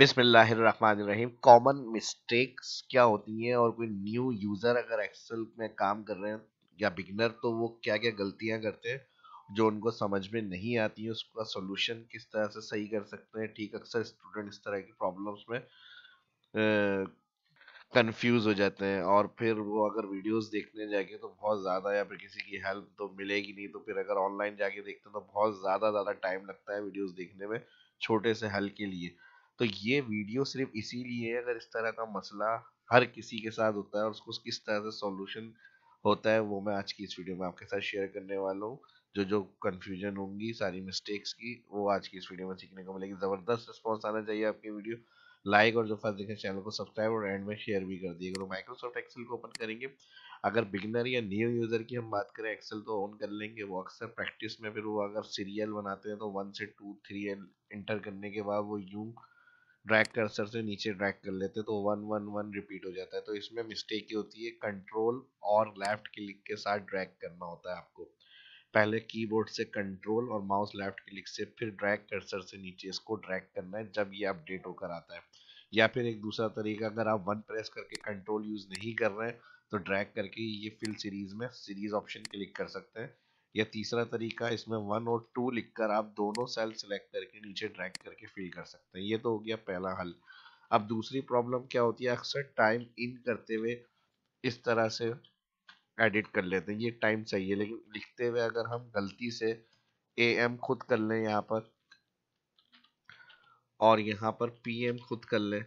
बिसमीम common mistakes क्या होती हैं और कोई न्यू यूज़र अगर एक्सेल में काम कर रहे हैं या बिगनर तो वो क्या क्या गलतियां करते हैं जो उनको समझ में नहीं आती है उसका सोल्यूशन किस तरह से सही कर सकते हैं ठीक अक्सर स्टूडेंट इस तरह की प्रॉब्लम्स में कंफ्यूज हो जाते हैं और फिर वो अगर वीडियोस देखने जाएंगे तो बहुत ज़्यादा या फिर किसी की हेल्प तो मिलेगी नहीं तो फिर अगर ऑनलाइन जाके देखते हैं तो बहुत ज़्यादा ज़्यादा टाइम लगता है वीडियोज़ देखने में छोटे से हल के लिए तो ये वीडियो सिर्फ इसीलिए है अगर इस तरह का मसला हर किसी के साथ होता है और उसको किस तरह से सॉल्यूशन होता है वो मैं आज की इस वीडियो में आपके साथ शेयर करने वाला हूँ जो जो कन्फ्यूजन होंगी सारी मिस्टेक्स की वो आज की इस वीडियो में सीखने को मिलेगी ज़बरदस्त रिस्पॉन्स आना चाहिए आपकी वीडियो लाइक और जो फर्स्ट देखें चैनल को सब्सक्राइब और एंड में शेयर भी कर दिएगा माइक्रोसॉफ्ट एक्सेल को ओपन करेंगे अगर बिगनर या न्यू यूज़र की हम बात करें एक्सेल तो ऑन कर लेंगे वो अक्सर प्रैक्टिस में फिर वो अगर सीरियल बनाते हैं तो वन से टू थ्री एंटर करने के बाद वो यूँ ड्रैग कर्सर से नीचे ड्रैग कर लेते हैं तो वन वन वन रिपीट हो जाता है तो इसमें मिस्टेक ये होती है कंट्रोल और लेफ्ट क्लिक के साथ ड्रैग करना होता है आपको पहले कीबोर्ड से कंट्रोल और माउस लेफ्ट क्लिक से फिर ड्रैग कर्सर से नीचे इसको ड्रैग करना है जब ये अपडेट होकर आता है या फिर एक दूसरा तरीका अगर आप वन प्रेस करके कंट्रोल यूज़ नहीं कर रहे हैं तो ड्रैग करके ये फिल सीरीज में सीरीज ऑप्शन क्लिक कर सकते हैं या तीसरा तरीका इसमें वन और टू लिखकर आप दोनों सेल सेलेक्ट करके नीचे ड्रैग करके फिल कर सकते हैं ये तो हो गया पहला हल अब दूसरी प्रॉब्लम क्या होती है अक्सर टाइम इन करते हुए इस तरह से एडिट कर लेते हैं ये टाइम सही है लेकिन लिखते हुए अगर हम गलती से ए एम खुद कर लें यहाँ पर और यहाँ पर पी एम खुद कर लें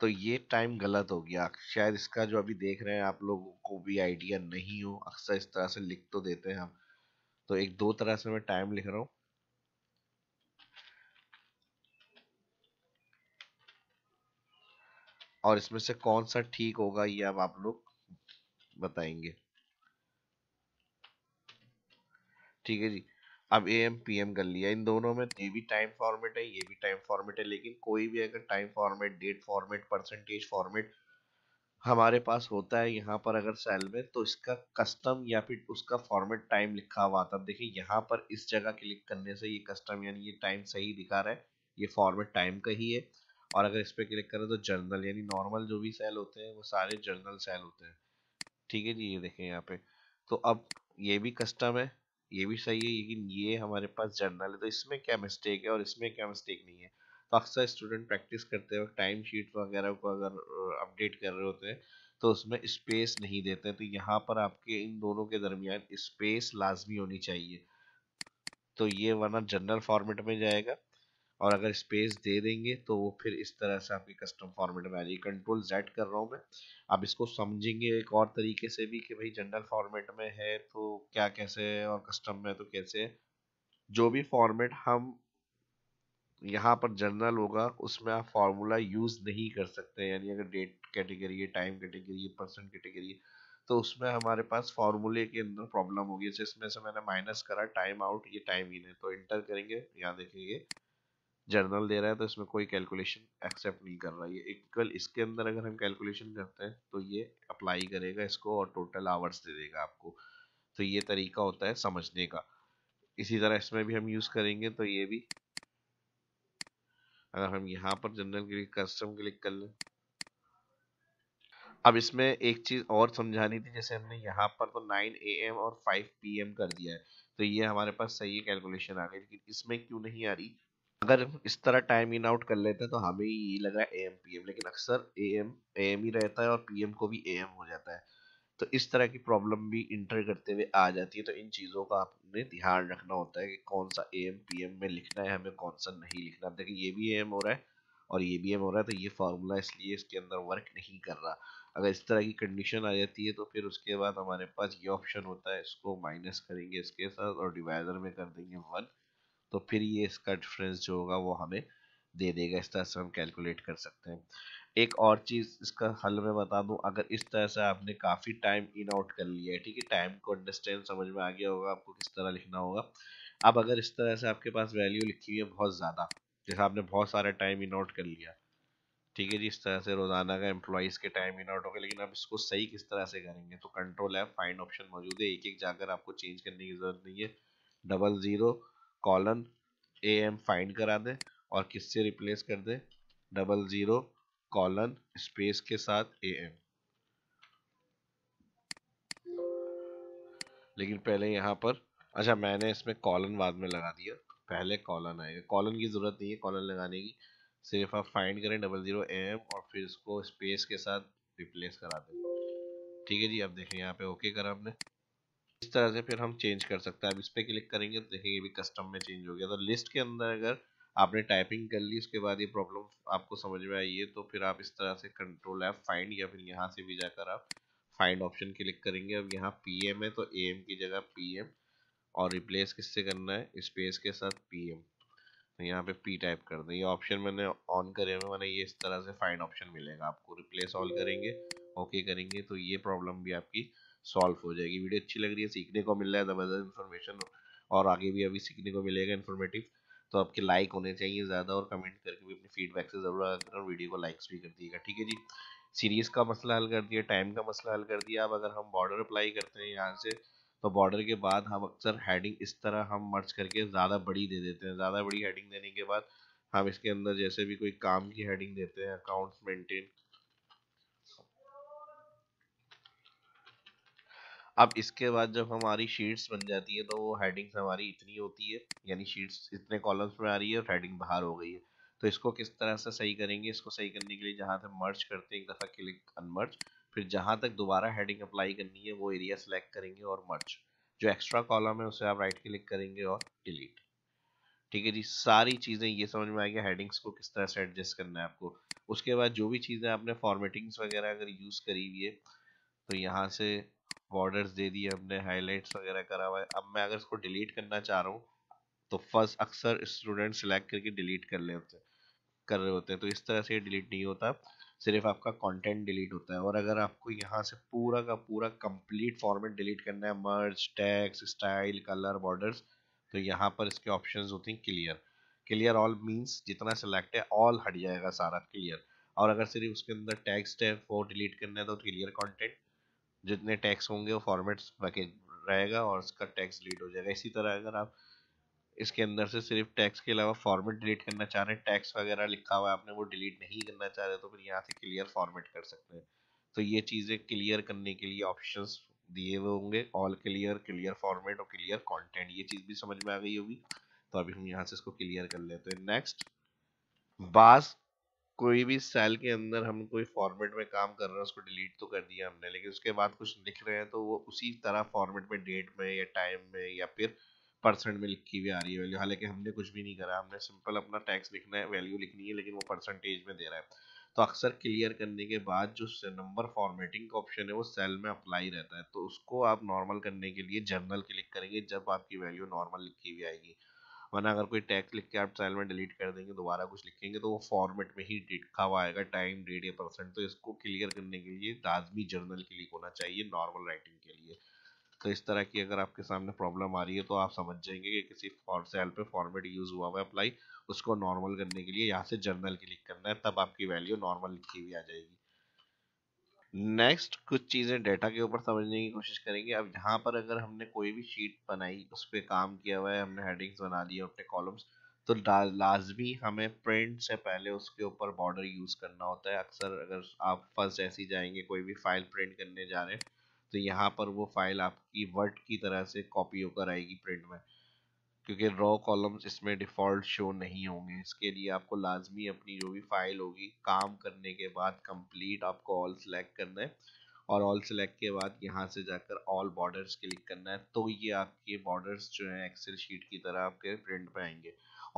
तो ये टाइम गलत हो गया शायद इसका जो अभी देख रहे हैं आप लोगों को भी आइडिया नहीं हो अक्सर इस तरह से लिख तो देते हैं हम तो एक दो तरह से मैं टाइम लिख रहा हूं और इसमें से कौन सा ठीक होगा ये अब आप लोग बताएंगे ठीक है जी अब ए एम पी एम कर लिया इन दोनों में ये भी टाइम फॉर्मेट है ये भी टाइम फॉर्मेट है लेकिन कोई भी अगर time format date format percentage format हमारे पास होता है यहाँ पर अगर सेल में तो इसका कस्टम या फिर उसका फॉर्मेट टाइम लिखा हुआ था देखिए यहाँ पर इस जगह क्लिक करने से ये कस्टम यानी ये टाइम सही दिखा रहा है ये फॉर्मेट टाइम का ही है और अगर इस पर क्लिक करें तो जर्नल यानी नॉर्मल जो भी सेल होते हैं वो सारे जर्नल सेल होते हैं ठीक है जी ये देखें यहाँ पे तो अब ये भी कस्टम है ये भी सही है लेकिन ये हमारे पास जर्नल है तो इसमें क्या मिस्टेक है और इसमें क्या मिस्टेक नहीं है तो अक्सर स्टूडेंट प्रैक्टिस करते वक्त टाइम शीट वगैरह को अगर अपडेट कर रहे होते हैं तो उसमें स्पेस नहीं देते तो यहाँ पर आपके इन दोनों के दरमियान स्पेस लाजमी होनी चाहिए तो ये वरना जनरल फॉर्मेट में जाएगा और अगर स्पेस दे देंगे तो वो फिर इस तरह से आपके कस्टम फॉर्मेट में आ जाएगी कंट्रोल जेड कर रहा हूँ मैं आप इसको समझेंगे एक और तरीके से भी कि भाई जनरल फॉर्मेट में है तो क्या कैसे है और कस्टम में तो कैसे है जो भी फॉर्मेट हम यहाँ पर जनरल होगा उसमें आप फार्मूला यूज़ नहीं कर सकते यानी अगर डेट कैटेगरी है टाइम कैटेगरी है परसेंट कैटेगरी है तो उसमें हमारे पास फॉर्मूले के अंदर प्रॉब्लम होगी जैसे इसमें से मैंने माइनस करा टाइम आउट ये टाइम इन है तो इंटर करेंगे यहाँ देखेंगे जर्नल दे रहा है तो इसमें कोई कैलकुलेशन एक्सेप्ट नहीं कर रहा है ये इक्वल इसके अंदर अगर हम कैलकुलेशन करते हैं तो ये अप्लाई करेगा इसको और टोटल आवर्स दे देगा आपको तो ये तरीका होता है समझने का इसी तरह इसमें भी हम यूज़ करेंगे तो ये भी अगर हम यहाँ पर जनरल के लिए कस्टम क्लिक कर लें अब इसमें एक चीज़ और समझानी थी जैसे हमने यहाँ पर तो 9 ए एम और 5 पी एम कर दिया है तो ये हमारे पास सही कैलकुलेशन आ गई लेकिन इसमें क्यों नहीं आ रही अगर इस तरह टाइम इन आउट कर लेते हैं तो हमें ये लग रहा है ए एम पी एम लेकिन अक्सर ए एम ए एम ही रहता है और पी एम को भी ए एम हो जाता है तो इस तरह की प्रॉब्लम भी इंटर करते हुए आ जाती है तो इन चीज़ों का आपने ध्यान रखना होता है कि कौन सा ए एम पी एम में लिखना है हमें कौन सा नहीं लिखना देखिए ये भी ए एम हो रहा है और ये भी एम हो रहा है तो ये फार्मूला इसलिए इसके अंदर वर्क नहीं कर रहा अगर इस तरह की कंडीशन आ जाती है तो फिर उसके बाद हमारे पास ये ऑप्शन होता है इसको माइनस करेंगे इसके साथ और डिवाइजर में कर देंगे वन तो फिर ये इसका डिफरेंस जो होगा वो हमें दे देगा इस तरह से हम कैलकुलेट कर सकते हैं एक और चीज़ इसका हल में बता दूं अगर इस तरह से आपने काफ़ी टाइम इन आउट कर लिया है ठीक है टाइम को अंडरस्टैंड समझ में आ गया होगा आपको किस तरह लिखना होगा अब अगर इस तरह से आपके पास वैल्यू लिखी हुई है बहुत ज़्यादा जैसे आपने बहुत सारा टाइम इन आउट कर लिया ठीक है जी इस तरह से रोज़ाना का एम्प्लॉयज़ के टाइम इन आउट हो गए लेकिन आप इसको सही किस तरह से करेंगे तो कंट्रोल है फाइंड ऑप्शन मौजूद है एक एक जाकर आपको चेंज करने की ज़रूरत नहीं है double zero colon A M find करा दें और किससे रिप्लेस कर दें डबल ज़ीरो कॉलन स्पेस के साथ ए एम लेकिन पहले यहाँ पर अच्छा मैंने इसमें कॉलन बाद में लगा दिया पहले कॉलन आएगा कॉलन की ज़रूरत नहीं है कॉलन लगाने की सिर्फ आप फाइंड करें डबल ज़ीरो एम और फिर इसको स्पेस के साथ रिप्लेस करा दें ठीक है जी अब देखें यहाँ पे ओके करा हमने इस तरह से फिर हम चेंज कर सकते हैं अब इस पर क्लिक करेंगे तो देखेंगे भी कस्टम में चेंज हो गया तो लिस्ट के अंदर अगर आपने टाइपिंग कर ली उसके बाद ये प्रॉब्लम आपको समझ में आई है तो फिर आप इस तरह से कंट्रोल ऐप फाइंड या फिर यहाँ से भी जाकर आप फाइंड ऑप्शन क्लिक करेंगे अब यहाँ पी है तो ए की जगह पी और रिप्लेस किससे करना है स्पेस के साथ पी तो यहाँ पे पी टाइप कर दें ये ऑप्शन मैंने ऑन करे हुए मैंने ये इस तरह से फाइंड ऑप्शन मिलेगा आपको रिप्लेस ऑल करेंगे ओके करेंगे तो ये प्रॉब्लम भी आपकी सॉल्व हो जाएगी वीडियो अच्छी लग रही है सीखने को मिल रहा है ज़बरदस्त इन्फॉर्मेशन और आगे भी अभी सीखने को मिलेगा इन्फॉर्मेटिव तो आपके लाइक होने चाहिए ज़्यादा और कमेंट करके भी अपने फीडबैक से ज़रूर आगे और वीडियो को लाइक्स भी कर दिएगा ठीक है जी सीरीज़ का मसला हल कर दिया टाइम का मसला हल कर दिया अब अगर हम बॉर्डर अप्लाई करते हैं यहाँ से तो बॉर्डर के बाद हम अक्सर हेडिंग इस तरह हम मर्ज करके ज़्यादा बड़ी दे देते हैं ज़्यादा बड़ी हेडिंग देने के बाद हम इसके अंदर जैसे भी कोई काम की हेडिंग देते हैं अकाउंट्स मेंटेन अब इसके बाद जब हमारी शीट्स बन जाती है तो वो हेडिंग्स हमारी इतनी होती है यानी शीट्स इतने कॉलम्स में आ रही है और हेडिंग बाहर हो गई है तो इसको किस तरह से सही करेंगे इसको सही करने के लिए जहाँ तक मर्ज करते हैं एक दफ़ा क्लिक अनमर्ज फिर जहाँ तक दोबारा हेडिंग अप्लाई करनी है वो एरिया सेलेक्ट करेंगे और मर्ज जो एक्स्ट्रा कॉलम है उसे आप राइट क्लिक करेंगे और डिलीट ठीक है जी सारी चीज़ें ये समझ में आएगी हेडिंग्स को किस तरह से एडजस्ट करना है आपको उसके बाद जो भी चीज़ें आपने फॉर्मेटिंग्स वगैरह अगर यूज़ करी हुई है तो यहाँ से बॉर्डर्स दे दिए हमने हाईलाइट्स वगैरह करा हुआ है अब मैं अगर इसको डिलीट करना चाह रहा हूँ तो फर्स्ट अक्सर स्टूडेंट सिलेक्ट करके डिलीट कर ले होते कर रहे होते हैं तो इस तरह से डिलीट नहीं होता सिर्फ आपका कंटेंट डिलीट होता है और अगर आपको यहाँ से पूरा का पूरा कंप्लीट फॉर्मेट डिलीट करना है merge text style colour borders तो यहाँ पर इसके ऑप्शन होते हैं क्लियर क्लियर ऑल मीन्स जितना सेलेक्ट है ऑल हट जाएगा सारा क्लियर और अगर सिर्फ उसके अंदर टैक्स है वो डिलीट करना है तो क्लियर कॉन्टेंट जितने टैक्स होंगे वो फॉर्मेट पैकेज रहेगा और उसका टैक्स डिलीट हो जाएगा इसी तरह अगर आप इसके अंदर से सिर्फ टैक्स के अलावा फॉर्मेट डिलीट करना चाह रहे हैं टैक्स वगैरह लिखा हुआ है आपने वो डिलीट नहीं करना चाह रहे तो फिर यहाँ से क्लियर फॉर्मेट कर सकते हैं तो ये चीज़ें क्लियर करने के लिए ऑप्शन दिए हुए होंगे ऑल क्लियर क्लियर फॉर्मेट और क्लियर कॉन्टेंट ये चीज़ भी समझ में आ गई होगी तो अभी हम यहाँ से इसको क्लियर कर लेते हैं नेक्स्ट बास कोई भी सेल के अंदर हम कोई फॉर्मेट में काम कर रहे हैं उसको डिलीट तो कर दिया हमने लेकिन उसके बाद कुछ लिख रहे हैं तो वो उसी तरह फॉर्मेट में डेट में या टाइम में या फिर परसेंट में लिखी हुई आ रही है वैल्यू हालांकि हमने कुछ भी नहीं करा हमने सिंपल अपना टैक्स लिखना है वैल्यू लिखनी है लेकिन वो परसेंटेज में दे रहा है तो अक्सर क्लियर करने के बाद जो नंबर फॉर्मेटिंग का ऑप्शन है वो सेल में अप्लाई रहता है तो उसको आप नॉर्मल करने के लिए जर्नल क्लिक करेंगे जब आपकी वैल्यू नॉर्मल लिखी हुई आएगी वरना अगर कोई टैक्स लिख के आप ट्रायल में डिलीट कर देंगे दोबारा कुछ लिखेंगे तो वो फॉर्मेट में ही लिखा हुआ आएगा टाइम डेट या परसेंट तो इसको क्लियर करने के लिए लाजमी जर्नल के लिए होना चाहिए नॉर्मल राइटिंग के लिए तो इस तरह की अगर आपके सामने प्रॉब्लम आ रही है तो आप समझ जाएंगे कि किसी फॉर सेल पे फॉर्मेट यूज़ हुआ हुआ है अप्लाई उसको नॉर्मल करने के लिए यहाँ से जर्नल क्लिक करना है तब आपकी वैल्यू नॉर्मल लिखी हुई आ जाएगी नेक्स्ट कुछ चीज़ें डेटा के ऊपर समझने की कोशिश करेंगे अब यहाँ पर अगर हमने कोई भी शीट बनाई उस पर काम किया हुआ है हमने हेडिंग्स बना लिए अपने कॉलम्स तो लाजमी हमें प्रिंट से पहले उसके ऊपर बॉर्डर यूज़ करना होता है अक्सर अगर आप फर्स्ट ऐसी जाएंगे कोई भी फाइल प्रिंट करने जा रहे हैं तो यहाँ पर वो फाइल आपकी वर्ड की तरह से कॉपी होकर आएगी प्रिंट में क्योंकि रॉ कॉलम्स इसमें डिफ़ॉल्ट शो नहीं होंगे इसके लिए आपको लाजमी अपनी जो भी फाइल होगी काम करने के बाद कंप्लीट आपको ऑल सेलेक्ट करना है और ऑल सेलेक्ट के बाद यहाँ से जाकर ऑल बॉर्डर्स क्लिक करना है तो ये आपके बॉर्डर्स जो है एक्सेल शीट की तरह आपके प्रिंट पे आएंगे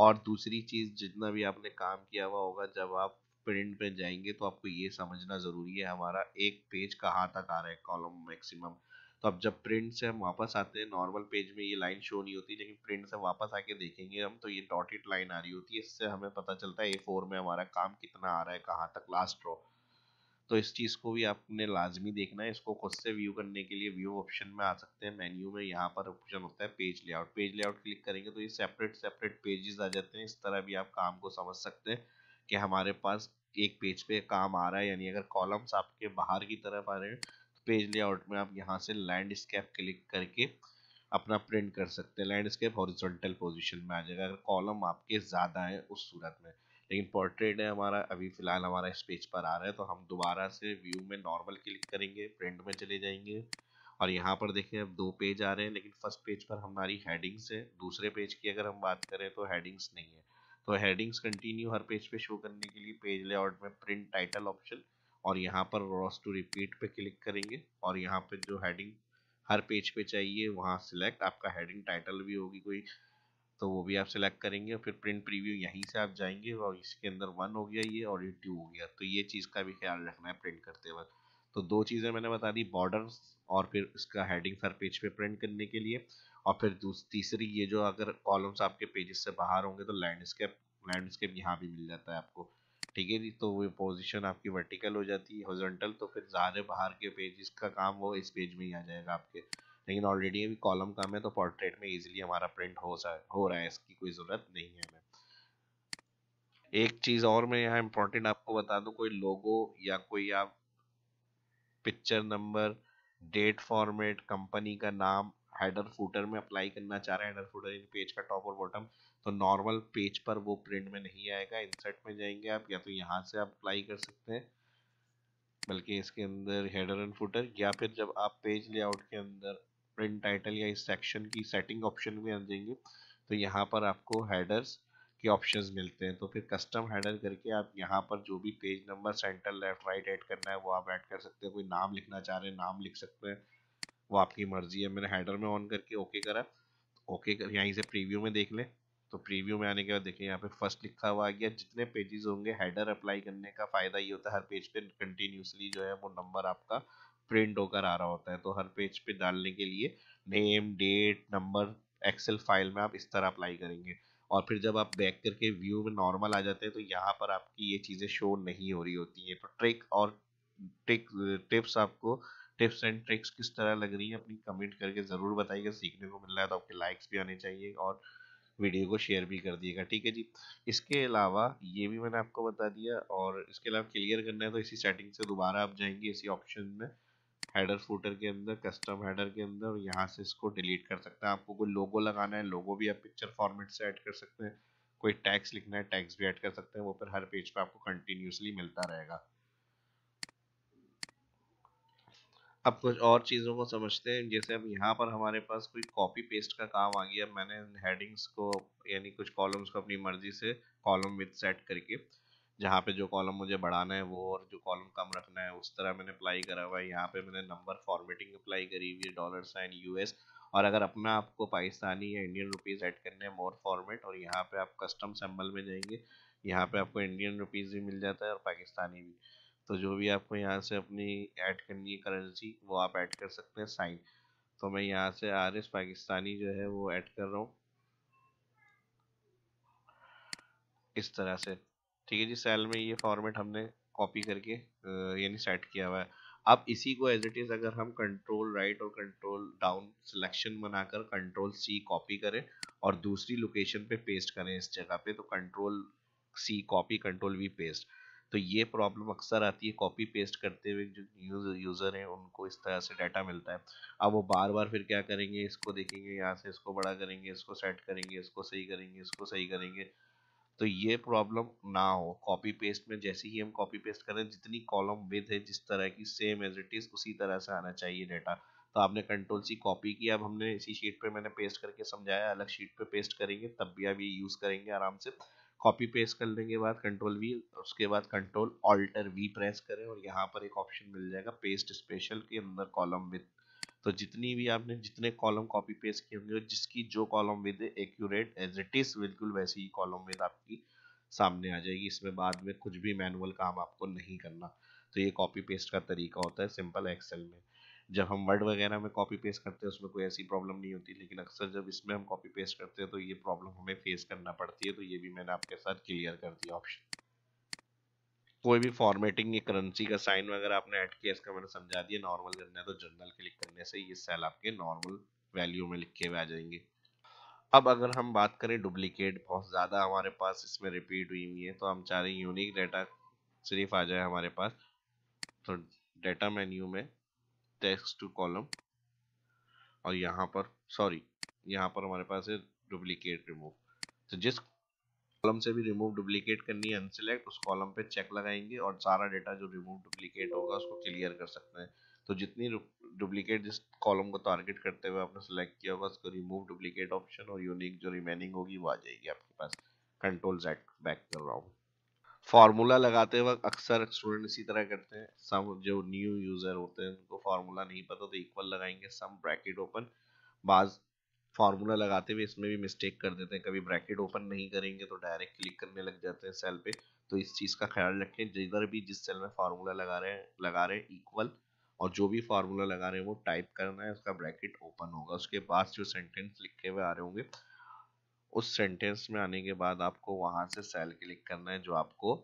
और दूसरी चीज़ जितना भी आपने काम किया हुआ होगा जब आप प्रिंट पे जाएंगे तो आपको ये समझना ज़रूरी है हमारा एक पेज कहाँ तक आ रहा है कॉलम मैक्सिमम तो अब जब प्रिंट से हम वापस आते हैं नॉर्मल पेज में ये लाइन शो नहीं होती लेकिन प्रिंट से वापस आके देखेंगे हम तो ये डॉटेड लाइन आ रही होती है इससे हमें पता चलता है ए फोर में हमारा काम कितना आ रहा है कहाँ तक लास्ट रो तो इस चीज़ को भी आपने लाजमी देखना है इसको खुद से व्यू करने के लिए व्यू ऑप्शन में आ सकते हैं मेन्यू में यहाँ पर ऑप्शन होता है page layout page layout click करेंगे तो ये सेपरेट सेपरेट पेजेस आ जाते हैं इस तरह भी आप काम को समझ सकते हैं कि हमारे पास एक पेज पे काम आ रहा है यानी अगर कॉलम्स आपके बाहर की तरफ आ रहे हैं पेज लेआउट में आप यहाँ से लैंडस्केप क्लिक करके अपना प्रिंट कर सकते हैं लैंडस्केप हॉरिजॉन्टल पोजीशन में आ जाएगा अगर कॉलम आपके ज़्यादा है उस सूरत में लेकिन पोर्ट्रेट है हमारा अभी फ़िलहाल हमारा इस पेज पर आ रहा है तो हम दोबारा से व्यू में नॉर्मल क्लिक करेंगे प्रिंट में चले जाएंगे और यहाँ पर देखें अब दो पेज आ रहे हैं लेकिन फर्स्ट पेज पर हमारी हेडिंग्स है दूसरे पेज की अगर हम बात करें तो हेडिंग्स नहीं है तो हेडिंग्स कंटिन्यू हर पेज पे शो करने के लिए पेज लेआउट में प्रिंट टाइटल ऑप्शन और यहाँ पर रॉस टू रिपीट पे क्लिक करेंगे और यहाँ पे जो हेडिंग हर पेज पे चाहिए वहाँ सिलेक्ट आपका हेडिंग टाइटल भी होगी कोई तो वो भी आप सिलेक्ट करेंगे फिर प्रिंट प्रीव्यू यहीं से आप जाएंगे और इसके अंदर वन हो गया ये और ये टू हो गया तो ये चीज़ का भी ख्याल रखना है प्रिंट करते वक्त तो दो चीज़ें मैंने बता दी बॉर्डर्स और फिर इसका हेडिंग हर पेज पे प्रिंट करने के लिए और फिर तीसरी ये जो अगर कॉलम्स आपके पेजेस से बाहर होंगे तो लैंडस्केप लैंडस्केप यहाँ भी मिल जाता है आपको ठीक है जी तो वो पोजिशन आपकी वर्टिकल हो जाती है हॉरिजॉन्टल तो फिर ज़ाहिर बाहर के पेजेस का काम वो इस पेज में ही आ जाएगा आपके लेकिन ऑलरेडी अभी कॉलम काम है तो पोर्ट्रेट में इजीली हमारा प्रिंट हो हो रहा है इसकी कोई ज़रूरत नहीं है हमें एक चीज़ और मैं यहाँ इम्पोर्टेंट आपको बता दूँ कोई लोगो या कोई आप picture number date format company का नाम हेडर फूटर में अप्लाई करना चाह रहे हैं हेडर फूटर इन पेज का टॉप और बॉटम तो नॉर्मल पेज पर वो प्रिंट में नहीं आएगा इंसर्ट में जाएंगे आप या तो यहाँ से आप अप्लाई कर सकते हैं बल्कि इसके अंदर हेडर एंड फुटर या फिर जब आप पेज लेआउट के अंदर प्रिंट टाइटल या इस सेक्शन की सेटिंग ऑप्शन में आ जाएंगे तो यहाँ पर आपको हेडर्स के ऑप्शंस मिलते हैं तो फिर कस्टम हेडर करके आप यहाँ पर जो भी page number centre left right add करना है वो आप ऐड कर सकते हैं कोई नाम लिखना चाह रहे हैं नाम लिख सकते हैं वो आपकी मर्जी है मैंने हेडर में ऑन करके ओके करा ओके तो कर यहीं से प्रीव्यू में देख लें तो प्रीव्यू में आने के बाद देखिए यहाँ पे फर्स्ट लिखा हुआ आ गया जितने पेजेस होंगे हेडर अप्लाई करने का फायदा ये होता है हर पेज पे कंटिन्यूसली जो है वो नंबर आपका प्रिंट होकर आ रहा होता है तो हर पेज पे डालने के लिए name date number Excel file में आप इस तरह अप्लाई करेंगे और फिर जब आप बैक करके व्यू में नॉर्मल आ जाते हैं तो यहाँ पर आपकी ये चीज़ें शो नहीं हो रही होती है तो ट्रिक और ट्रिक टिप्स आपको टिप्स एंड ट्रिक्स किस तरह लग रही है अपनी कमेंट करके ज़रूर बताइएगा सीखने को मिल रहा है तो आपके लाइक्स भी आने चाहिए और वीडियो को शेयर भी कर दिएगा ठीक है जी इसके अलावा ये भी मैंने आपको बता दिया और इसके अलावा क्लियर करना है तो इसी सेटिंग से दोबारा आप जाएंगे इसी ऑप्शन में हेडर फूटर के अंदर कस्टम हेडर के अंदर यहाँ से इसको डिलीट कर सकते हैं आपको कोई लोगो लगाना है लोगो भी आप पिक्चर फॉर्मेट से ऐड कर सकते हैं कोई टैक्स लिखना है टैक्स भी ऐड कर सकते हैं वो पर हर पेज पे आपको कंटिन्यूसली मिलता रहेगा अब कुछ और चीज़ों को समझते हैं जैसे अब यहाँ पर हमारे पास कोई कॉपी पेस्ट का काम आ गया मैंने हेडिंग्स को यानी कुछ कॉलम्स को अपनी मर्जी से कॉलम विथ सेट करके जहाँ पे जो कॉलम मुझे बढ़ाना है वो और जो कॉलम कम रखना है उस तरह मैंने अप्लाई करा हुआ है यहाँ पे मैंने नंबर फॉर्मेटिंग अप्लाई करी हुई है डॉलर साइन यूएस और अगर अपना आपको पाकिस्तानी या इंडियन रुपीज़ ऐड करने हैं मोर फॉर्मेट और यहाँ पे आप कस्टम सेम्बल में जाएंगे यहाँ पे आपको इंडियन रुपीज़ भी मिल जाता है और पाकिस्तानी भी तो जो भी आपको यहाँ से अपनी ऐड करनी है करेंसी वो आप ऐड कर सकते हैं साइन तो मैं यहाँ से आर एस पाकिस्तानी जो है वो ऐड कर रहा हूँ इस तरह से ठीक है जी सेल में ये फॉर्मेट हमने कॉपी करके यानी सेट किया हुआ है अब इसी को एज इट इज़ अगर हम कंट्रोल राइट और कंट्रोल डाउन सिलेक्शन बनाकर कंट्रोल सी कॉपी करें और दूसरी लोकेशन पे पेस्ट करें इस जगह पे तो control C copy control V paste तो ये प्रॉब्लम अक्सर आती है कॉपी पेस्ट करते हुए जो यूज़र हैं उनको इस तरह से डाटा मिलता है अब वो बार बार फिर क्या करेंगे इसको देखेंगे यहाँ से इसको बड़ा करेंगे इसको सेट करेंगे इसको सही करेंगे इसको सही करेंगे तो ये प्रॉब्लम ना हो कॉपी पेस्ट में जैसे ही हम कॉपी पेस्ट करें जितनी कॉलम विद है जिस तरह की सेम एज इट इज़ उसी तरह से आना चाहिए डाटा तो आपने कंट्रोल सी कॉपी किया अब हमने इसी शीट पे मैंने पेस्ट करके समझाया अलग शीट पे पेस्ट करेंगे तब भी आप ये यूज़ करेंगे आराम से कॉपी पेस्ट कर के बाद कंट्रोल वी उसके बाद कंट्रोल ऑल्टर वी प्रेस करें और यहाँ पर एक ऑप्शन मिल जाएगा पेस्ट स्पेशल के अंदर कॉलम विद तो जितनी भी आपने जितने कॉलम कॉपी पेस्ट किए होंगे जिसकी जो column with accurate as it is बिल्कुल वैसी ही कॉलम विद आपकी सामने आ जाएगी इसमें बाद में कुछ भी मैनुअल काम आपको नहीं करना तो ये कॉपी पेस्ट का तरीका होता है सिंपल एक्सेल में जब हम वर्ड वगैरह में कॉपी पेस्ट करते हैं उसमें कोई ऐसी प्रॉब्लम नहीं होती लेकिन अक्सर जब इसमें हम कॉपी पेस्ट करते हैं तो ये प्रॉब्लम हमें फेस करना पड़ती है तो ये भी मैंने आपके साथ क्लियर कर दिया ऑप्शन कोई भी फॉर्मेटिंग या करेंसी का साइन वगैरह आपने ऐड किया इसका मैंने समझा दिया नॉर्मल करना है तो जर्नल क्लिक करने से ये सेल आपके नॉर्मल वैल्यू में लिखे हुए आ जाएंगे अब अगर हम बात करें डुप्लीकेट बहुत ज़्यादा हमारे पास इसमें रिपीट हुई हुई है तो हम चाह रहे हैं यूनिक डाटा सिर्फ आ जाए हमारे पास तो डाटा मेन्यू में टेक्स्ट कॉलम और यहाँ पर सॉरी यहाँ पर हमारे पास है डुप्लीकेट रिमूव तो जिस कॉलम से भी रिमूव डुप्लीकेट करनी है अनसिलेक्ट उस कॉलम पे चेक लगाएंगे और सारा डेटा जो रिमूव डुप्लीकेट होगा उसको क्लियर कर सकते हैं तो जितनी डुप्लीकेट जिस कॉलम को टारगेट करते हुए आपने सेलेक्ट किया होगा उसको रिमूव डुप्लीकेट ऑप्शन और यूनिक जो रिमेनिंग होगी वो आ जाएगी आपके पास कंट्रोल जेड बैक कर रहा हूँ फार्मूला लगाते वक्त अक्सर स्टूडेंट इसी तरह करते हैं सम जो न्यू यूज़र होते हैं उनको फार्मूला नहीं पता तो इक्वल लगाएंगे सम ब्रैकेट ओपन बाज फार्मूला लगाते हुए इसमें भी मिस्टेक कर देते हैं कभी ब्रैकेट ओपन नहीं करेंगे तो डायरेक्ट क्लिक करने लग जाते हैं सेल पे तो इस चीज़ का ख्याल रखें जिधर भी जिस सेल में फार्मूला लगा रहे हैं लगा रहे हैं इक्वल और जो भी फार्मूला लगा रहे हैं वो टाइप करना है उसका ब्रैकेट ओपन होगा उसके बाद जो सेंटेंस लिखे हुए आ रहे होंगे उस सेंटेंस में आने के बाद आपको वहां से सेल क्लिक करना है जो आपको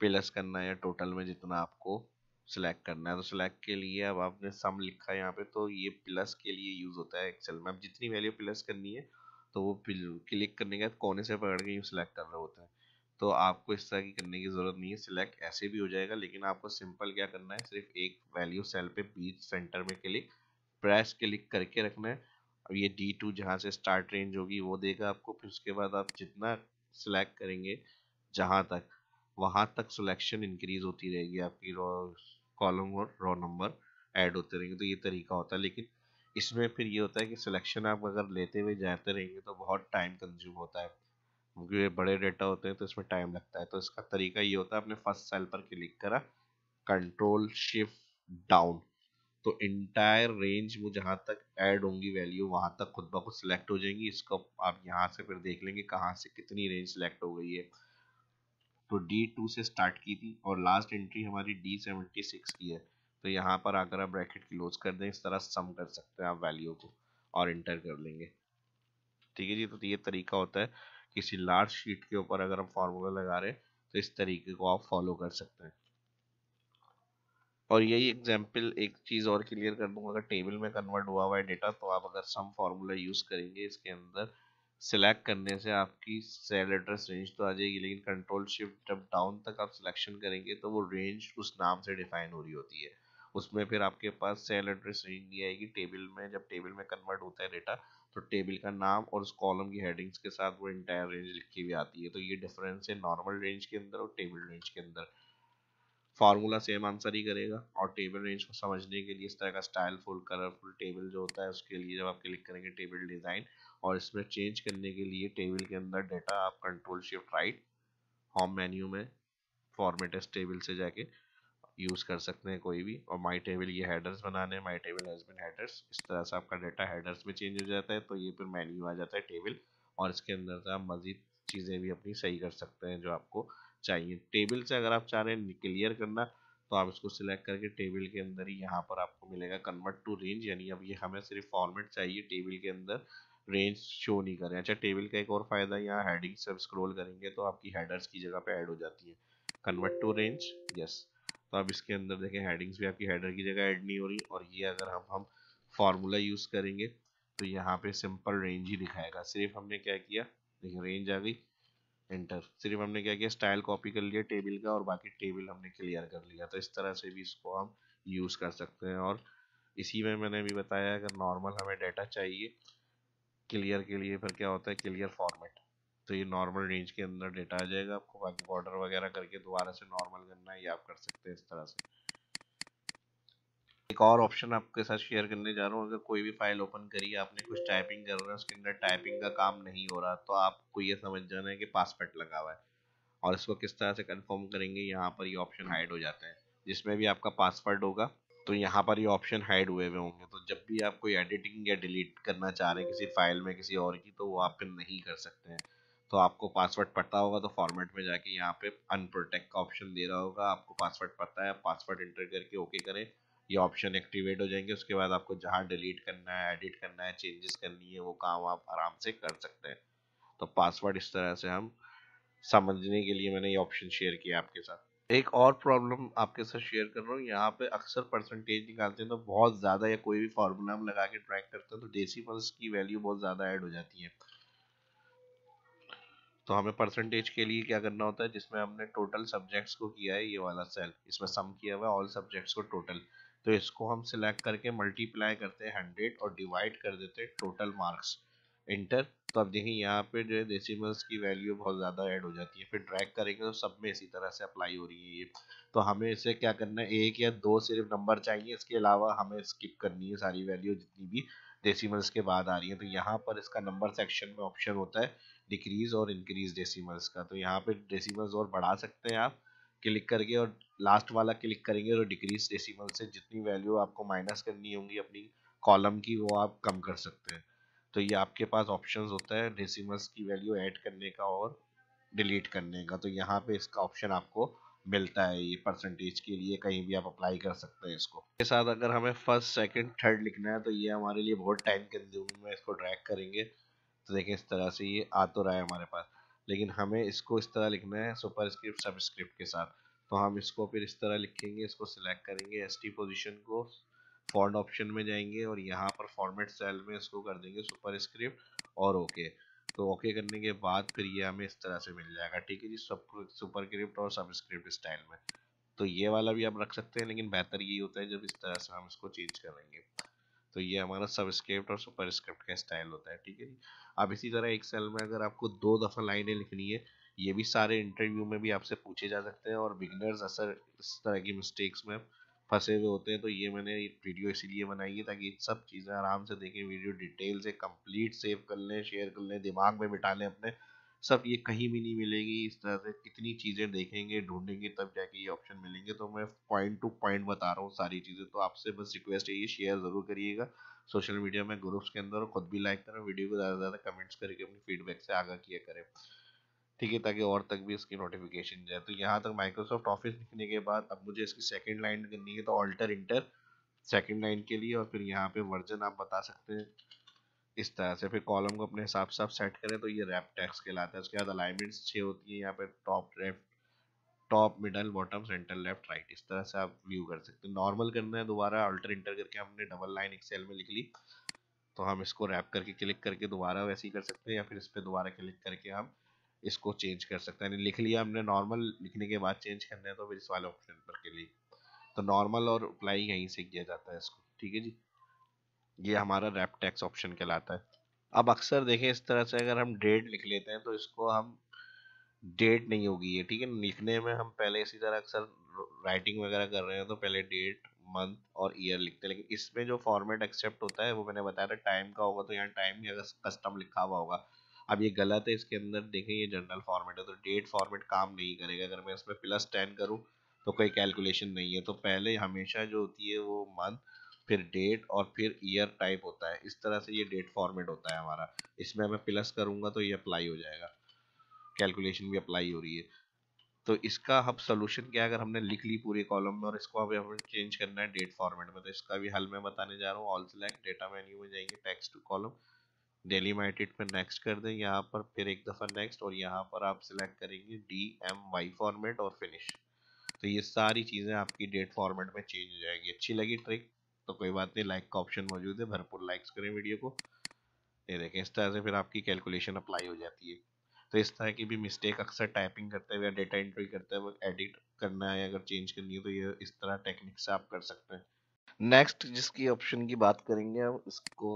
प्लस करना है या टोटल में जितना आपको सिलेक्ट करना है तो सिलेक्ट के लिए अब आपने सम लिखा है यहाँ पे तो ये प्लस के लिए यूज़ होता है एक्सेल में अब जितनी वैल्यू प्लस करनी है तो वो क्लिक करने के बाद कोने से पकड़ के यूँ सिलेक्ट कर रहे होते हैं तो आपको इस तरह की करने की ज़रूरत नहीं है सिलेक्ट ऐसे भी हो जाएगा लेकिन आपको सिंपल क्या करना है सिर्फ एक वैल्यू सेल पे बीच सेंटर में क्लिक प्रेस क्लिक करके रखना है अब ये डी टू जहाँ से स्टार्ट रेंज होगी वो देगा आपको फिर उसके बाद आप जितना सिलेक्ट करेंगे जहाँ तक वहाँ तक सिलेक्शन इंक्रीज होती रहेगी आपकी रॉ कॉलम और रॉ नंबर ऐड होते रहेंगे तो ये तरीका होता है लेकिन इसमें फिर ये होता है कि सिलेक्शन आप अगर लेते हुए जाते रहेंगे तो बहुत टाइम कंज्यूम होता है क्योंकि ये बड़े डेटा होते हैं तो इसमें टाइम लगता है तो इसका तरीका ये होता है आपने फर्स्ट सेल पर क्लिक करा कंट्रोल शिफ्ट डाउन तो इंटायर रेंज वो जहाँ तक ऐड होंगी वैल्यू वहाँ तक खुद ब खुद सिलेक्ट हो जाएंगी इसको आप यहाँ से फिर देख लेंगे कहाँ से कितनी रेंज सिलेक्ट हो गई है तो डी टू से स्टार्ट की थी और लास्ट एंट्री हमारी डी सेवेंटी सिक्स की है तो यहाँ पर आकर आप ब्रैकेट क्लोज कर दें इस तरह सम कर सकते हैं आप वैल्यू को और इंटर कर लेंगे ठीक है जी तो ये तरीका होता है किसी लार्ज शीट के ऊपर अगर हम फॉर्मूला लगा रहे हैं तो इस तरीके को आप फॉलो कर सकते हैं और यही एग्जाम्पल एक चीज़ और क्लियर कर दूंगा अगर टेबल में कन्वर्ट हुआ हुआ है डेटा तो आप अगर सम फॉर्मूला यूज़ करेंगे इसके अंदर सिलेक्ट करने से आपकी सेल एड्रेस रेंज तो आ जाएगी लेकिन कंट्रोल शिफ्ट जब डाउन तक आप सिलेक्शन करेंगे तो वो रेंज उस नाम से डिफाइन हो रही होती है उसमें फिर आपके पास सेल एड्रेस रेंज नहीं आएगी टेबल में जब टेबल में कन्वर्ट होता है डेटा तो टेबल का नाम और उस कॉलम की हेडिंग्स के साथ वो इंटायर रेंज लिखी हुई आती है तो ये डिफरेंस है नॉर्मल रेंज के अंदर और टेबल रेंज के अंदर फार्मूला सेम आंसर ही करेगा और टेबल रेंज को समझने के लिए इस तरह का स्टाइल फुल कलरफुल टेबल जो होता है उसके लिए जब आप क्लिक करेंगे टेबल डिज़ाइन और इसमें चेंज करने के लिए टेबल के अंदर डेटा आप control shift right home menu में फॉर्मेट टेबल से जाके यूज़ कर सकते हैं कोई भी और माई टेबल ये हेडर्स बनाने माई टेबल हैज़ हेडर्स इस तरह से आपका डेटा हेडर्स में चेंज हो जाता है तो ये फिर मेन्यू आ जाता है टेबल और इसके अंदर से आप मज़ीद चीज़ें भी अपनी सही कर सकते हैं जो आपको चाहिए टेबल से अगर आप चाह रहे हैं क्लियर करना तो आप इसको सिलेक्ट करके टेबल के अंदर ही यहाँ पर आपको मिलेगा कन्वर्ट टू रेंज यानी अब ये हमें सिर्फ फॉर्मेट चाहिए टेबल के अंदर रेंज शो नहीं करें अच्छा टेबल का एक और फायदा यहाँ हेडिंग से स्क्रोल करेंगे तो आपकी हेडर्स की जगह पे ऐड हो जाती है कन्वर्ट टू रेंज यस तो आप इसके अंदर देखें हेडिंग्स भी आपकी हेडर की जगह ऐड नहीं हो रही और ये अगर हम हम फार्मूला यूज करेंगे तो यहाँ पे सिंपल रेंज ही दिखाएगा सिर्फ हमने क्या किया देखिए रेंज आ गई एंटर सिर्फ हमने क्या किया स्टाइल कॉपी कर लिया टेबल का और बाकी टेबल हमने क्लियर कर लिया तो इस तरह से भी इसको हम यूज़ कर सकते हैं और इसी में मैंने अभी बताया अगर नॉर्मल हमें डाटा चाहिए क्लियर के लिए फिर क्या होता है क्लियर फॉर्मेट तो ये नॉर्मल रेंज के अंदर डेटा आ जाएगा आपको बाकी बॉर्डर वगैरह करके दोबारा से नॉर्मल करना है ये आप कर सकते हैं इस तरह से एक और ऑप्शन आपके साथ शेयर करने जा रहा हूँ अगर कोई भी फाइल ओपन करी आपने कुछ टाइपिंग कर रहा है उसके अंदर टाइपिंग का काम नहीं हो रहा तो आपको ये समझ जाना है कि पासवर्ड लगा हुआ है और इसको किस तरह से कंफर्म करेंगे यहाँ पर ये ऑप्शन हाइड हो जाते हैं जिसमें भी आपका पासवर्ड होगा तो यहाँ पर ये ऑप्शन हाइड हुए हुए होंगे तो जब भी आप कोई एडिटिंग या डिलीट करना चाह रहे हैं किसी फाइल में किसी और की तो वो आप फिर नहीं कर सकते हैं तो आपको पासवर्ड पता होगा तो फॉर्मेट में जाके यहाँ पे अनप्रोटेक्ट का ऑप्शन दे रहा होगा आपको पासवर्ड पता है पासवर्ड इंटर करके ओके करें ये ऑप्शन एक्टिवेट हो जाएंगे उसके बाद आपको जहाँ डिलीट करना है एडिट करना है चेंजेस करनी है वो काम आप आराम से कर सकते हैं तो पासवर्ड इस तरह से हम समझने के लिए मैंने ये ऑप्शन शेयर किया आपके साथ एक और प्रॉब्लम आपके साथ शेयर कर रहा हूँ यहाँ पे अक्सर परसेंटेज निकालते हैं तो बहुत ज़्यादा या कोई भी फार्मूला हम लगा के ट्रैक करते हैं तो डेसिमल्स की वैल्यू बहुत ज़्यादा ऐड हो जाती है तो हमें परसेंटेज के लिए क्या करना होता है जिसमें हमने टोटल सब्जेक्ट्स को किया है ये वाला सेल इसमें सम किया हुआ है ऑल सब्जेक्ट्स को टोटल तो इसको हम सिलेक्ट करके मल्टीप्लाई करते हैं हंड्रेड और डिवाइड कर देते हैं टोटल मार्क्स इंटर तो अब देखिए यहाँ पे जो है डेसिमल्स की वैल्यू बहुत ज़्यादा ऐड हो जाती है फिर ड्रैग करेंगे तो सब में इसी तरह से अप्लाई हो रही है ये तो हमें इसे क्या करना है एक या दो सिर्फ नंबर चाहिए इसके अलावा हमें स्किप करनी है सारी वैल्यू जितनी भी डेसिमल्स के बाद आ रही है तो यहाँ पर इसका नंबर सेक्शन में ऑप्शन होता है डिक्रीज और इंक्रीज डेसीमल्स का तो यहाँ पर डेसीमल्स और बढ़ा सकते हैं आप क्लिक करके और लास्ट वाला क्लिक करेंगे तो डिक्रीज डेसिमल से जितनी वैल्यू आपको माइनस करनी होगी अपनी कॉलम की वो आप कम कर सकते हैं तो ये आपके पास ऑप्शंस होता है डेसिमल्स की वैल्यू ऐड करने का और डिलीट करने का तो यहाँ पे इसका ऑप्शन आपको मिलता है ये परसेंटेज के लिए कहीं भी आप अप्लाई कर सकते हैं इसको इसके साथ अगर हमें फर्स्ट सेकेंड थर्ड लिखना है तो ये हमारे लिए बहुत टाइम कंज्यूमिंग में इसको ड्रैक करेंगे तो देखें इस तरह से ये आ तो रहा है हमारे पास लेकिन हमें इसको इस तरह लिखना है सुपर सब सबस्क्रिप्ट के साथ तो हम इसको फिर इस तरह लिखेंगे इसको सिलेक्ट करेंगे एस टी पोजिशन को फॉन्ट ऑप्शन में जाएंगे और यहाँ पर फॉर्मेट सेल में इसको कर देंगे सुपर स्क्रिप्ट और ओके तो ओके करने के बाद फिर ये हमें इस तरह से मिल जाएगा ठीक है जी सुपर स्क्रिप्ट और सबस्क्रिप्ट स्टाइल में तो ये वाला भी आप रख सकते हैं लेकिन बेहतर यही होता है जब इस तरह से हम इसको चेंज करेंगे तो ये हमारा सब स्क्रिप्ट और सुपर स्क्रिप्ट का स्टाइल होता है ठीक है अब इसी तरह एक सेल में अगर आपको दो दफ़ा लाइनें लिखनी है ये भी सारे इंटरव्यू में भी आपसे पूछे जा सकते हैं और बिगनर्स असर इस तरह की मिस्टेक्स में फंसे हुए होते हैं तो ये मैंने वीडियो इसीलिए बनाई है ताकि सब चीज़ें आराम से देखें वीडियो डिटेल से कंप्लीट सेव कर लें शेयर कर लें दिमाग में बिठा लें अपने सब ये कहीं भी नहीं मिलेगी इस तरह से कितनी चीज़ें देखेंगे ढूंढेंगे तब जाके ये ऑप्शन मिलेंगे तो मैं पॉइंट टू पॉइंट बता रहा हूँ सारी चीज़ें तो आपसे बस रिक्वेस्ट है ये शेयर ज़रूर करिएगा सोशल मीडिया में ग्रुप्स के अंदर खुद भी लाइक करें वीडियो को ज़्यादा से ज़्यादा कमेंट्स करके अपनी फीडबैक से आगा किया करें ठीक है ताकि और तक भी इसकी नोटिफिकेशन जाए तो यहाँ तक माइक्रोसॉफ्ट ऑफिस लिखने के बाद अब मुझे इसकी सेकेंड लाइन करनी है तो ऑल्टर इंटर सेकेंड लाइन के लिए और फिर यहाँ पे वर्जन आप बता सकते हैं इस तरह से फिर कॉलम को अपने हिसाब से आप सेट करें तो ये रैप टैक्स कहलाता है उसके बाद अलाइनमेंट्स छः होती है यहाँ पे top left top middle bottom centre left right इस तरह से आप व्यू कर सकते हैं नॉर्मल करना है दोबारा अल्टर इंटर करके हमने डबल लाइन एक्सेल में लिख ली तो हम इसको रैप करके क्लिक करके दोबारा वैसे ही कर सकते हैं या फिर इस पर दोबारा क्लिक करके हम इसको चेंज कर सकते हैं लिख लिया हमने नॉर्मल लिखने के बाद चेंज करना है तो फिर इस वाले ऑप्शन पर क्लिक तो नॉर्मल और अप्लाई यहीं से किया जाता है इसको ठीक है जी ये हमारा रैप टैक्स ऑप्शन कहलाता है अब अक्सर देखें इस तरह से अगर हम डेट लिख लेते हैं तो इसको हम डेट नहीं होगी ये ठीक है लिखने में हम पहले इसी तरह अक्सर राइटिंग वगैरह कर रहे हैं तो पहले डेट मंथ और ईयर लिखते हैं लेकिन इसमें जो फॉर्मेट एक्सेप्ट होता है वो मैंने बताया था टाइम का होगा तो यहाँ टाइम ही अगर कस्टम लिखा हुआ होगा अब ये गलत है इसके अंदर देखें ये जनरल फॉर्मेट है तो डेट फॉर्मेट काम नहीं करेगा अगर मैं इसमें प्लस टेन करूँ तो कोई कैलकुलेशन नहीं है तो पहले हमेशा जो होती है वो मंथ फिर डेट और फिर ईयर टाइप होता है इस तरह से ये डेट फॉर्मेट होता है हमारा इसमें मैं प्लस करूंगा तो ये अप्लाई हो जाएगा कैलकुलेशन भी अप्लाई हो रही है तो इसका हम सोल्यूशन क्या है अगर हमने लिख ली पूरे कॉलम में और इसको अभी हमें चेंज करना है डेट फॉर्मेट में तो इसका भी हल मैं बताने जा रहा हूँ ऑल सिलेक्ट डेटा मैन्यू में जाएंगे टेक्स्ट कॉलम डेली माइटेड पर नेक्स्ट कर दें यहाँ पर फिर एक दफ़ा नेक्स्ट और यहाँ पर आप सिलेक्ट करेंगे डी एम वाई फॉर्मेट और फिनिश तो ये सारी चीज़ें आपकी डेट फॉर्मेट में चेंज हो जाएगी अच्छी लगी ट्रिक तो कोई बात नहीं लाइक का ऑप्शन मौजूद है भरपूर लाइक्स करें वीडियो को ये देखें इस तरह से फिर आपकी कैलकुलेशन अप्लाई हो जाती है तो इस तरह की भी मिस्टेक अक्सर टाइपिंग करते हुए डेटा एंट्री करते हुए एडिट करना है अगर चेंज करनी है तो ये इस तरह टेक्निक से आप कर सकते हैं नेक्स्ट जिसकी ऑप्शन की बात करेंगे हम इसको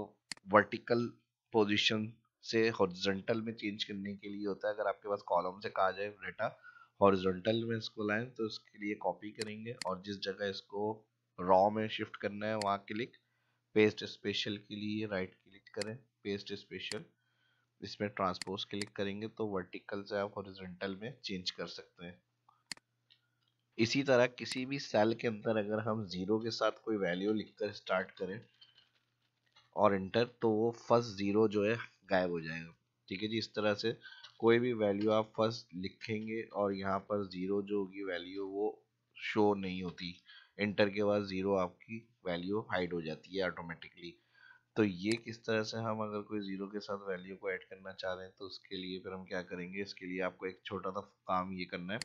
वर्टिकल पोजिशन से हॉरिजॉन्टल में चेंज करने के लिए होता है अगर आपके पास कॉलम से कहा जाए डेटा हॉरिजॉन्टल में इसको लाएं तो इसके लिए कॉपी करेंगे और जिस जगह इसको रॉ में शिफ्ट करना है वहाँ क्लिक पेस्ट स्पेशल के लिए राइट क्लिक करें पेस्ट स्पेशल इसमें ट्रांसपोज क्लिक करेंगे तो वर्टिकल से आप हॉरिजेंटल में चेंज कर सकते हैं इसी तरह किसी भी सेल के अंदर अगर हम जीरो के साथ कोई वैल्यू लिखकर स्टार्ट करें और इंटर तो वो फर्स्ट जीरो जो है गायब हो जाएगा ठीक है जी इस तरह से कोई भी वैल्यू आप फर्स्ट लिखेंगे और यहाँ पर जीरो जो होगी वैल्यू वो शो नहीं होती इंटर के बाद ज़ीरो आपकी वैल्यू हाइड हो जाती है ऑटोमेटिकली तो ये किस तरह से हम अगर कोई ज़ीरो के साथ वैल्यू को ऐड करना चाह रहे हैं तो उसके लिए फिर हम क्या करेंगे इसके लिए आपको एक छोटा सा काम ये करना है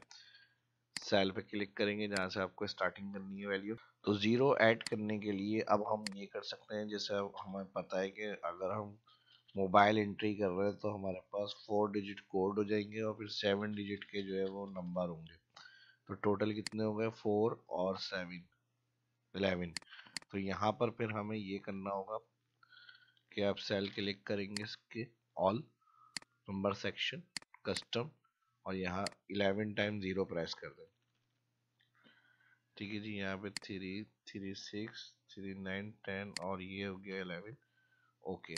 सेल पे क्लिक करेंगे जहाँ से आपको स्टार्टिंग करनी है वैल्यू तो ज़ीरो ऐड करने के लिए अब हम ये कर सकते हैं जैसे अब हमें पता है कि अगर हम मोबाइल एंट्री कर रहे हैं तो हमारे पास फोर डिजिट कोड हो जाएंगे और फिर सेवन डिजिट के जो है वो नंबर होंगे तो टोटल कितने हो गए फोर और सेवन इलेवन तो यहाँ पर फिर हमें ये करना होगा कि आप सेल क्लिक करेंगे इसके ऑल नंबर सेक्शन कस्टम और यहाँ इलेवन टाइम ज़ीरो प्रेस कर दें ठीक है जी यहाँ पे three three six three nine ten और ये हो गया एलेवन ओके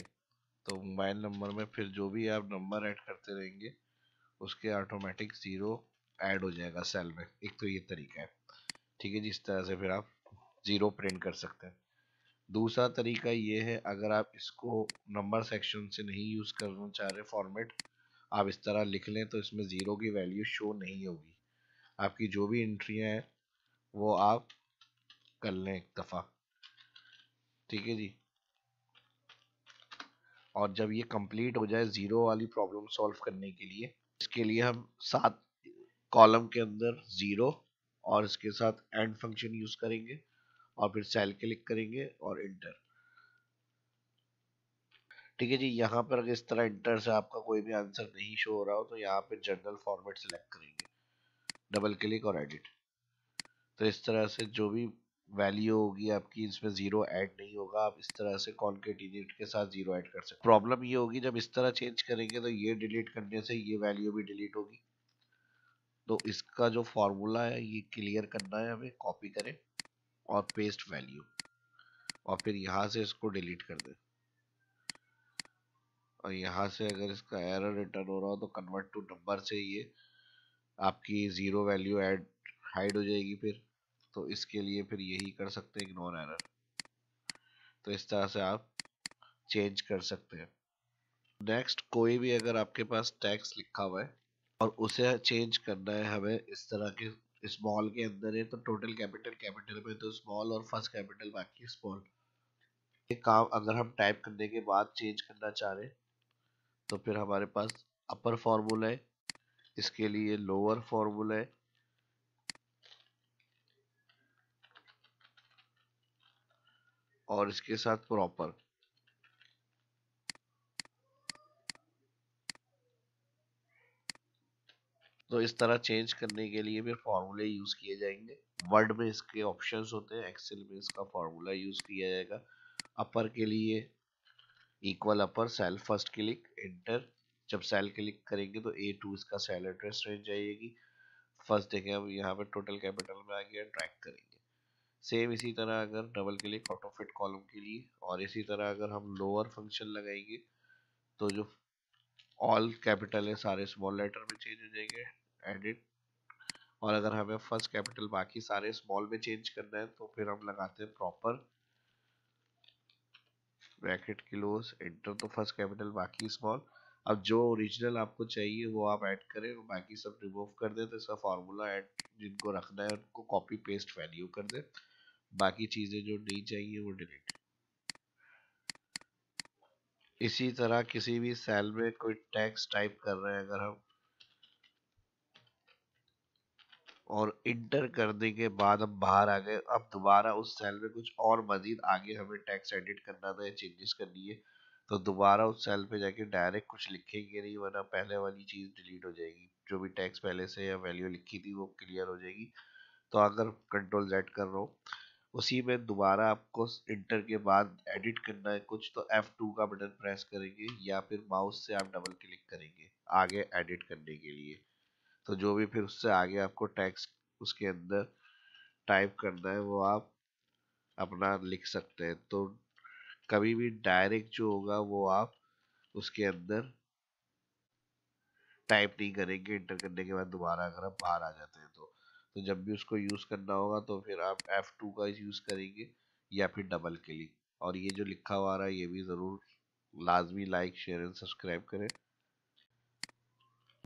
तो मोबाइल नंबर में फिर जो भी आप नंबर ऐड करते रहेंगे उसके ऑटोमेटिक ज़ीरो ऐड हो जाएगा सेल में एक तो ये तरीका है ठीक है जिस तरह से फिर आप ज़ीरो प्रिंट कर सकते हैं दूसरा तरीका ये है अगर आप इसको नंबर सेक्शन से नहीं यूज़ करना चाह रहे फॉर्मेट आप इस तरह लिख लें तो इसमें ज़ीरो की वैल्यू शो नहीं होगी आपकी जो भी एंट्रियाँ हैं वो आप कर लें एक दफ़ा ठीक है जी और जब ये कंप्लीट हो जाए ज़ीरो वाली प्रॉब्लम सॉल्व करने के लिए इसके लिए हम सात कॉलम के अंदर जीरो और इसके साथ एंड फंक्शन यूज करेंगे और फिर सेल क्लिक करेंगे और इंटर ठीक है जी यहाँ पर अगर इस तरह इंटर से आपका कोई भी आंसर नहीं शो हो रहा हो तो यहाँ पे जनरल फॉर्मेट सेलेक्ट करेंगे डबल क्लिक और एडिट तो इस तरह से जो भी वैल्यू होगी आपकी इसमें जीरो ऐड नहीं होगा आप इस तरह से कॉन्केटिनेट के साथ जीरो ऐड कर सकते प्रॉब्लम ये होगी जब इस तरह चेंज करेंगे तो ये डिलीट करने से ये वैल्यू भी डिलीट होगी तो इसका जो फॉर्मूला है ये क्लियर करना है हमें कॉपी करें और पेस्ट वैल्यू और फिर यहाँ से इसको डिलीट कर दें और यहाँ से अगर इसका एरर रिटर्न हो रहा हो तो कन्वर्ट टू नंबर से ये आपकी ज़ीरो वैल्यू ऐड हाइड हो जाएगी फिर तो इसके लिए फिर यही कर सकते हैं इग्नोर एरर तो इस तरह से आप चेंज कर सकते हैं नेक्स्ट कोई भी अगर आपके पास टैक्स लिखा हुआ है और उसे चेंज करना है हमें इस तरह के स्मॉल के अंदर है तो टोटल कैपिटल कैपिटल में तो स्मॉल और फर्स्ट कैपिटल बाकी स्मॉल ये काम अगर हम टाइप करने के बाद चेंज करना चाह रहे तो फिर हमारे पास अपर फॉर्मूला है इसके लिए लोअर फॉर्मूला है और इसके साथ प्रॉपर तो इस तरह चेंज करने के लिए भी फार्मूले यूज़ किए जाएंगे वर्ड में इसके ऑप्शन होते हैं एक्सेल में इसका फार्मूला यूज़ किया जाएगा अपर के लिए equal upper cell first click enter जब सेल क्लिक करेंगे तो ए टू इसका सेल एड्रेस रेंज आएगी फर्स्ट देखें अब यहाँ पे टोटल कैपिटल में आ गया ट्रैक करेंगे सेम इसी तरह अगर डबल क्लिक ऑटो कॉलम के लिए और इसी तरह अगर हम लोअर फंक्शन लगाएंगे तो जो ऑल कैपिटल है सारे स्मॉल लेटर में चेंज हो जाएंगे एडिट और अगर हमें फर्स्ट कैपिटल बाकी सारे स्मॉल में चेंज करना है तो फिर हम लगाते हैं प्रॉपर ब्रैकेट क्लोज एंटर तो फर्स्ट कैपिटल बाकी स्मॉल अब जो ओरिजिनल आपको चाहिए वो आप ऐड करें और बाकी सब रिमूव कर दें तो इसका फार्मूला ऐड जिनको रखना है उनको कॉपी पेस्ट वैल्यू कर दें बाकी चीज़ें जो नहीं चाहिए वो डिलीट इसी तरह किसी भी सेल में कोई टैक्स टाइप कर रहे हैं अगर हम और इंटर करने के बाद हम बाहर आ गए अब दोबारा उस सेल में कुछ और मजीद आगे हमें टैक्स एडिट करना था या चेंजेस करनी है तो दोबारा उस सेल पे जाके डायरेक्ट कुछ लिखेंगे नहीं वरना पहले वाली चीज़ डिलीट हो जाएगी जो भी टैक्स पहले से या वैल्यू लिखी थी वो क्लियर हो जाएगी तो अगर कंट्रोल जेड कर रहा हूँ उसी में दोबारा आपको इंटर के बाद एडिट करना है कुछ तो टू का बटन प्रेस करेंगे या फिर माउस से आप डबल क्लिक करेंगे आगे एडिट करने के लिए तो जो भी फिर उससे आगे आपको टैक्स उसके अंदर टाइप करना है वो आप अपना लिख सकते हैं तो कभी भी डायरेक्ट जो होगा वो आप उसके अंदर टाइप नहीं करेंगे इंटर करने के बाद दोबारा अगर आप बाहर आ जाते हैं तो तो जब भी उसको यूज़ करना होगा तो फिर आप F2 का यूज़ करेंगे या फिर डबल क्लिक और ये जो लिखा हुआ रहा है ये भी ज़रूर लाजमी लाइक शेयर एंड सब्सक्राइब करें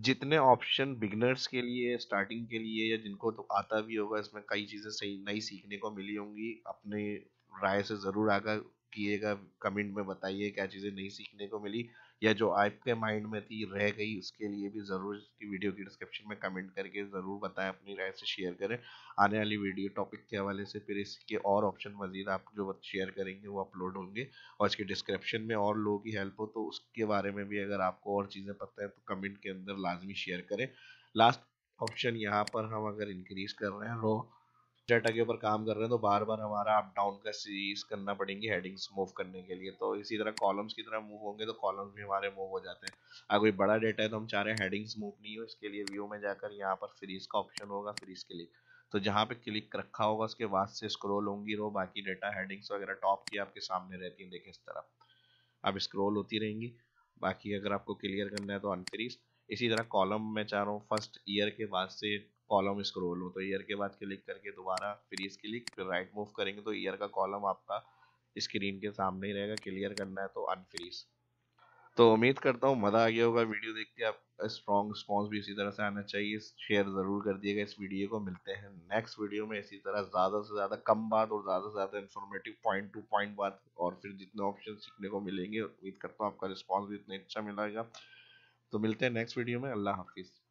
जितने ऑप्शन बिगनर्स के लिए स्टार्टिंग के लिए या जिनको तो आता भी होगा इसमें कई चीज़ें सही नई सीखने को मिली होंगी अपने राय से ज़रूर आगा किएगा कमेंट में बताइए क्या चीज़ें नहीं सीखने को मिली या जो आपके माइंड में थी रह गई उसके लिए भी ज़रूर इसकी वीडियो की डिस्क्रिप्शन में कमेंट करके ज़रूर बताएं अपनी राय से शेयर करें आने वाली वीडियो टॉपिक के हवाले से फिर इसके और ऑप्शन मज़ीद आप जो शेयर करेंगे वो अपलोड होंगे और इसके डिस्क्रिप्शन में और लोगों की हेल्प हो तो उसके बारे में भी अगर आपको और चीज़ें पता है तो कमेंट के अंदर लाजमी शेयर करें लास्ट ऑप्शन यहाँ पर हम अगर इंक्रीज़ कर रहे हैं रो डाटा के ऊपर काम कर रहे हैं तो बार बार हमारा अप डाउन का सीरीज करना पड़ेंगे हेडिंग्स मूव करने के लिए तो इसी तरह कॉलम्स की तरह मूव होंगे तो कॉलम्स भी हमारे मूव हो जाते हैं अगर कोई बड़ा डाटा है तो हम चाह रहे हैं हेडिंग्स मूव नहीं हो इसके लिए व्यू में जाकर यहाँ पर फ्रीज का ऑप्शन होगा फ्रीज के लिए तो जहाँ पे क्लिक रखा होगा उसके बाद से स्क्रोल होंगी रो बाकी डेटा हेडिंग्स वगैरह टॉप की आपके सामने रहती है देखे इस तरह आप स्क्रोल होती रहेंगी बाकी अगर आपको क्लियर करना है तो अनफ्रीज इसी तरह कॉलम में चाह रहा हूँ फर्स्ट ईयर के बाद से कॉलम स्क्रोल हो तो ईयर के बाद क्लिक करके दोबारा फिर इसके क्लिक फिर राइट मूव करेंगे तो ईयर का कॉलम आपका स्क्रीन के सामने ही रहेगा क्लियर करना है तो अनफ्रीज तो उम्मीद करता हूँ मज़ा आ गया होगा वीडियो देख के आप स्ट्रॉन्ग रिस्पॉन्स भी इसी तरह से आना चाहिए शेयर ज़रूर कर दिएगा इस वीडियो को मिलते हैं नेक्स्ट वीडियो में इसी तरह ज़्यादा से ज़्यादा कम बात और ज़्यादा से ज़्यादा इन्फॉर्मेटिव पॉइंट टू पॉइंट बात और फिर जितने ऑप्शन सीखने को मिलेंगे उम्मीद करता हूँ आपका रिस्पॉन्स भी इतना अच्छा मिलेगा तो मिलते हैं नेक्स्ट वीडियो में अल्लाह हाफिज़